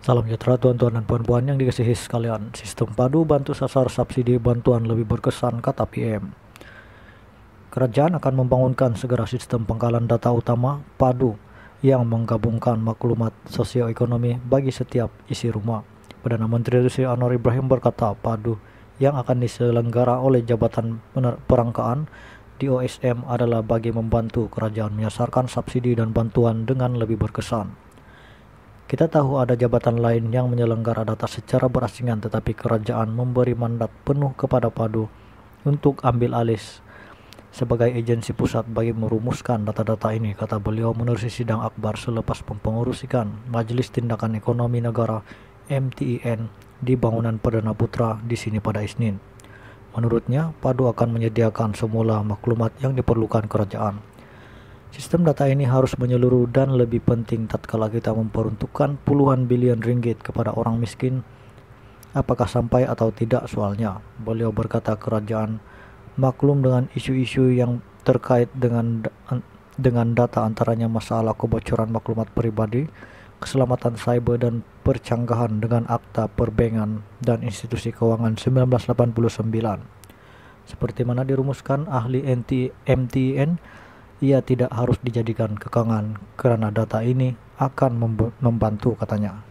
Salam sejahtera tuan-tuan dan puan-puan yang dikasihi sekalian. Sistem padu bantu sasar subsidi bantuan lebih berkesan kata PM. Kerajaan akan membangunkan segera sistem pengkalan data utama padu yang menggabungkan maklumat sosioekonomi bagi setiap isi rumah. Perdana Menteri Rusia Anwar Ibrahim berkata padu yang akan diselenggara oleh Jabatan Perangkaan di OSM adalah bagi membantu kerajaan menyasarkan subsidi dan bantuan dengan lebih berkesan. Kita tahu ada jabatan lain yang menyelenggara data secara berasingan tetapi kerajaan memberi mandat penuh kepada Padu untuk ambil alih sebagai agensi pusat bagi merumuskan data-data ini, kata beliau menerusi sidang akbar selepas mempengurusikan Majelis Tindakan Ekonomi Negara MTIN di bangunan Perdana Putra di sini pada Isnin. Menurutnya, Padu akan menyediakan semula maklumat yang diperlukan kerajaan. Sistem data ini harus menyeluruh dan lebih penting tatkala kita memperuntukkan puluhan bilion ringgit kepada orang miskin. Apakah sampai atau tidak soalnya? Beliau berkata kerajaan maklum dengan isu-isu yang terkait dengan dengan data antaranya masalah kebocoran maklumat pribadi, keselamatan cyber dan percanggahan dengan akta perbankan dan institusi keuangan 1989. Seperti mana dirumuskan ahli MTN ia tidak harus dijadikan kekangan karena data ini akan membantu katanya.